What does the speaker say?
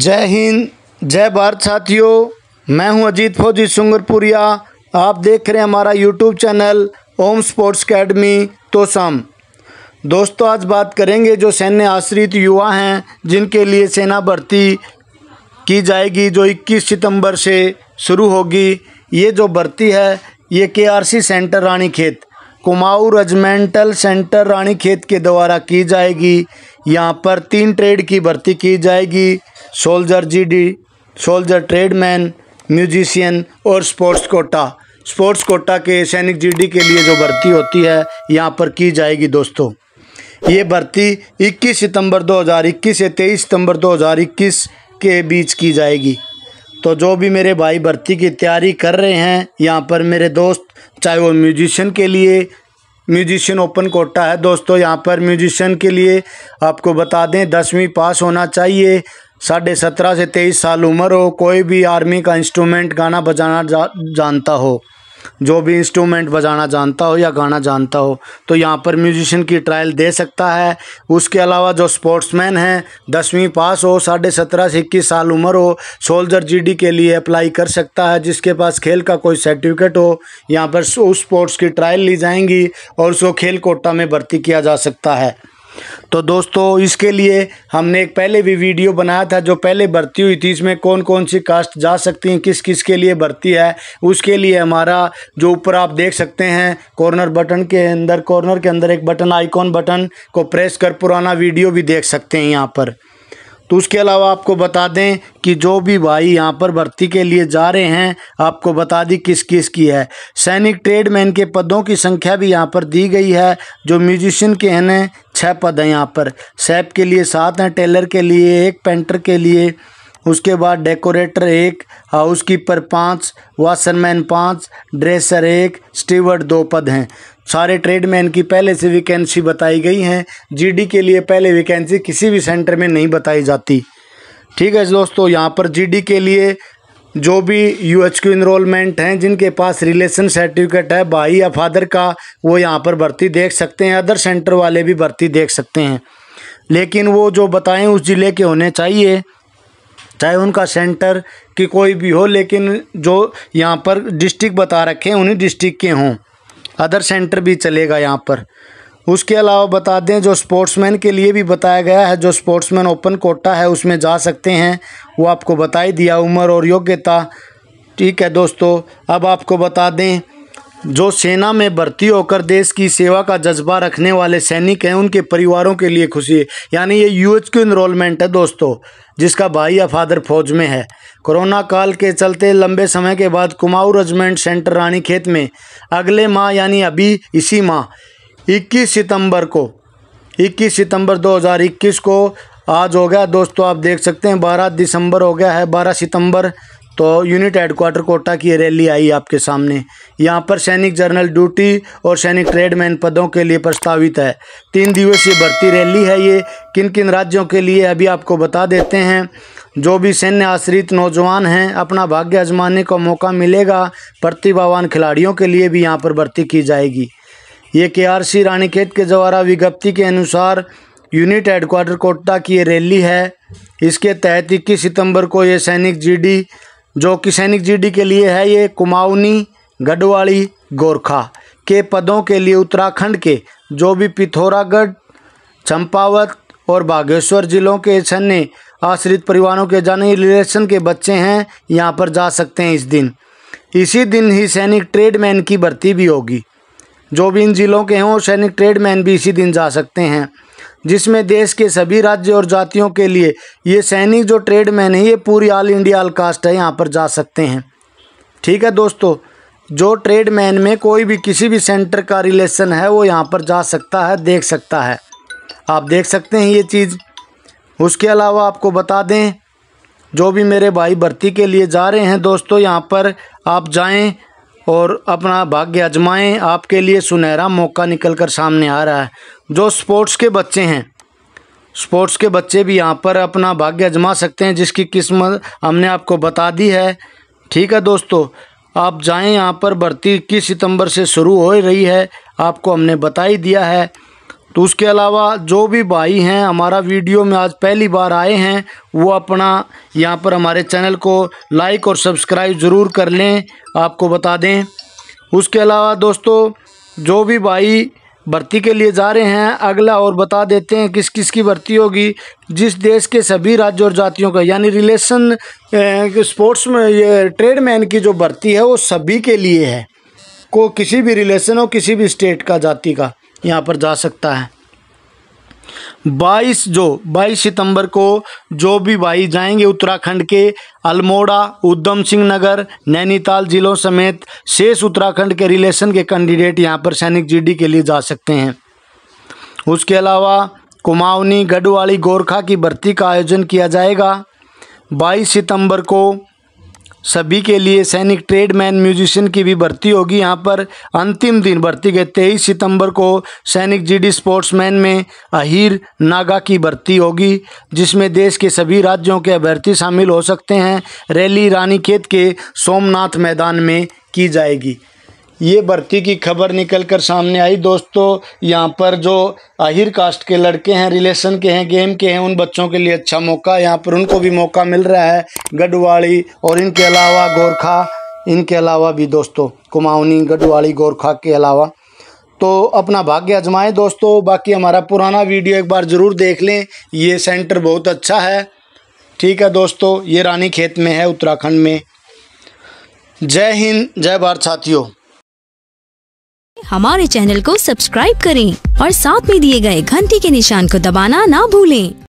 जय हिंद जय भारत साथियों मैं हूं अजीत फौजी सुंगरपुरिया आप देख रहे हैं हमारा YouTube channel Om sports academy तो तोसम दोस्तों आज बात करेंगे जो सैन्य आश्रित युवा हैं जिनके लिए सेना भर्ती की जाएगी जो 21 सितंबर से शुरू होगी ये जो भर्ती है ये KRC centre Ranikhet Kumaon regimental centre Ranikhet के द्वारा की जाएगी यहाँ पर तीन ट्रेड की भर्ती की जाएगी soldier GD soldier tradesman musician और स्पोर्ट्स कोटा स्पोर्ट्स कोटा के सैनिक जीडी के लिए जो भर्ती होती है यहाँ पर की जाएगी दोस्तों ये भर्ती 21 सितंबर 2021 से 23 सितंबर 2021 के बीच की जाएगी तो जो भी मेरे भाई भर्ती की तैयारी कर रहे हैं यहाँ पर मेरे दोस्त चाहे वो म्यूजिशियन के लिए म्यूजिशियन ओपन कोटा है दोस्तों यहाँ पर म्यूजिशियन के लिए आपको बता दें दसवीं पास होना चाहिए साढ़े सत्रह से तेईस साल उम्र हो कोई भी आर्मी का इंस्ट्रूमेंट गाना बजाना जा, जानता हो जो भी इंस्ट्रूमेंट बजाना जानता हो या गाना जानता हो तो यहाँ पर म्यूजिशियन की ट्रायल दे सकता है उसके अलावा जो स्पोर्ट्समैन हैं दसवीं पास हो साढ़े सत्रह से इक्कीस साल उम्र हो सोल्जर जीडी के लिए अप्लाई कर सकता है जिसके पास खेल का कोई सर्टिफिकेट हो यहाँ पर उस स्पोर्ट्स की ट्रायल ली जाएंगी और उसको खेल कोटा में भर्ती किया जा सकता है तो दोस्तों इसके लिए हमने एक पहले भी वीडियो बनाया था जो पहले भर्ती हुई थी इसमें कौन कौन सी कास्ट जा सकती हैं किस किस के लिए भर्ती है उसके लिए हमारा जो ऊपर आप देख सकते हैं कॉर्नर बटन के अंदर कॉर्नर के अंदर एक बटन आइकॉन बटन को प्रेस कर पुराना वीडियो भी देख सकते हैं यहाँ पर तो उसके अलावा आपको बता दें कि जो भी भाई यहाँ पर भर्ती के लिए जा रहे हैं आपको बता दी किस किस की है सैनिक ट्रेडमैन के पदों की संख्या भी यहाँ पर दी गई है जो म्यूजिशियन के हैं छः पद हैं यहाँ पर सैप के लिए सात हैं टेलर के लिए एक पेंटर के लिए उसके बाद डेकोरेटर एक हाउस कीपर पाँच वाशरमैन पाँच ड्रेसर एक स्टीवर्ड दो पद हैं सारे ट्रेडमैन की पहले से वैकेंसी बताई गई हैं जीडी के लिए पहले वैकेंसी किसी भी सेंटर में नहीं बताई जाती ठीक है दोस्तों यहाँ पर जीडी के लिए जो भी यू एच क्यू इनरोलमेंट हैं जिनके पास रिलेशन सर्टिफिकेट है भाई या फादर का वो यहाँ पर भर्ती देख सकते हैं अदर सेंटर वाले भी भर्ती देख सकते हैं लेकिन वो जो बताएं उस ज़िले के होने चाहिए चाहे उनका सेंटर की कोई भी हो लेकिन जो यहाँ पर डिस्ट्रिक्ट बता रखे हैं उन्हीं डिस्ट्रिक्ट के हों अदर सेंटर भी चलेगा यहाँ पर उसके अलावा बता दें जो स्पोर्ट्समैन के लिए भी बताया गया है जो स्पोर्ट्समैन ओपन कोटा है उसमें जा सकते हैं वो आपको बता ही दिया उम्र और योग्यता ठीक है दोस्तों अब आपको बता दें जो सेना में भर्ती होकर देश की सेवा का जज्बा रखने वाले सैनिक हैं उनके परिवारों के लिए खुशी है यानी ये यू एच इनरोलमेंट है दोस्तों जिसका भाई या फादर फौज में है कोरोना काल के चलते लंबे समय के बाद कुमाऊ रेजिमेंट सेंटर रानीखेत में अगले माह यानी अभी इसी माह 21 सितंबर को 21 सितंबर 2021 को आज हो गया दोस्तों आप देख सकते हैं 12 दिसंबर हो गया है 12 सितंबर तो यूनिट हेडक्वाटर कोटा की रैली आई आपके सामने यहाँ पर सैनिक जर्नल ड्यूटी और सैनिक ट्रेडमैन पदों के लिए प्रस्तावित है तीन दिवसीय भर्ती रैली है ये किन किन राज्यों के लिए अभी आपको बता देते हैं जो भी सैन्य आश्रित नौजवान हैं अपना भाग्य आजमाने का मौका मिलेगा प्रतिभावान खिलाड़ियों के लिए भी यहाँ पर भर्ती की जाएगी ये के आर सी रानीखेत के द्वारा विज्ञप्ति के अनुसार यूनिट हेडक्वार्टर कोटा की ये रैली है इसके तहत इक्कीस सितंबर को ये सैनिक जीडी जो कि सैनिक जीडी के लिए है ये कुमाऊनी गढ़वाली गोरखा के पदों के लिए उत्तराखंड के जो भी पिथौरागढ़ चंपावत और बागेश्वर जिलों के सैन्य आश्रित परिवारों के जाने रिलेशन के बच्चे हैं यहाँ पर जा सकते हैं इस दिन इसी दिन ही सैनिक ट्रेडमैन की भर्ती भी होगी जो भी इन जिलों के हों सैनिक ट्रेडमैन भी इसी दिन जा सकते हैं जिसमें देश के सभी राज्य और जातियों के लिए ये सैनिक जो ट्रेडमैन है ये पूरी ऑल इंडिया ऑल कास्ट है यहाँ पर जा सकते हैं ठीक है दोस्तों जो ट्रेडमैन में कोई भी किसी भी सेंटर का रिलेशन है वो यहाँ पर जा सकता है देख सकता है आप देख सकते हैं ये चीज़ उसके अलावा आपको बता दें जो भी मेरे भाई भर्ती के लिए जा रहे हैं दोस्तों यहाँ पर आप जाएं और अपना भाग्य आजमाएँ आपके लिए सुनहरा मौका निकल कर सामने आ रहा है जो स्पोर्ट्स के बच्चे हैं स्पोर्ट्स के बच्चे भी यहाँ पर अपना भाग्य आजमा सकते हैं जिसकी किस्मत हमने आपको बता दी है ठीक है दोस्तों आप जाएं यहाँ पर भर्ती इक्कीस सितंबर से शुरू हो रही है आपको हमने बता ही दिया है तो उसके अलावा जो भी भाई हैं हमारा वीडियो में आज पहली बार आए हैं वो अपना यहाँ पर हमारे चैनल को लाइक और सब्सक्राइब ज़रूर कर लें आपको बता दें उसके अलावा दोस्तों जो भी भाई भर्ती के लिए जा रहे हैं अगला और बता देते हैं किस किस की भर्ती होगी जिस देश के सभी राज्य और जातियों का यानी रिलेशन स्पोर्ट्स में ये ट्रेडमैन की जो भर्ती है वो सभी के लिए है को किसी भी रिलेशन हो किसी भी स्टेट का जाति का यहाँ पर जा सकता है 22 जो 22 सितंबर को जो भी भाई जाएंगे उत्तराखंड के अल्मोड़ा उधम सिंह नगर नैनीताल जिलों समेत शेष उत्तराखंड के रिलेशन के कैंडिडेट यहाँ पर सैनिक जीडी के लिए जा सकते हैं उसके अलावा कुमाऊनी गढ़वाली गोरखा की भर्ती का आयोजन किया जाएगा 22 सितंबर को सभी के लिए सैनिक ट्रेडमैन म्यूजिशियन की भी भर्ती होगी यहाँ पर अंतिम दिन भर्ती के तेईस सितंबर को सैनिक जीडी स्पोर्ट्समैन में अहिर नागा की भर्ती होगी जिसमें देश के सभी राज्यों के अभ्यर्थी शामिल हो सकते हैं रैली रानीखेत के सोमनाथ मैदान में की जाएगी ये भर्ती की खबर निकल कर सामने आई दोस्तों यहाँ पर जो आहिर कास्ट के लड़के हैं रिलेशन के हैं गेम के हैं उन बच्चों के लिए अच्छा मौका यहाँ पर उनको भी मौका मिल रहा है गढ़वाली और इनके अलावा गोरखा इनके अलावा भी दोस्तों कुमाऊनी गढ़वाली गोरखा के अलावा तो अपना भाग्य अजमाएँ दोस्तों बाकी हमारा पुराना वीडियो एक बार ज़रूर देख लें ये सेंटर बहुत अच्छा है ठीक है दोस्तों ये रानी खेत में है उत्तराखंड में जय हिंद जय भारत साथियों हमारे चैनल को सब्सक्राइब करें और साथ में दिए गए घंटी के निशान को दबाना ना भूलें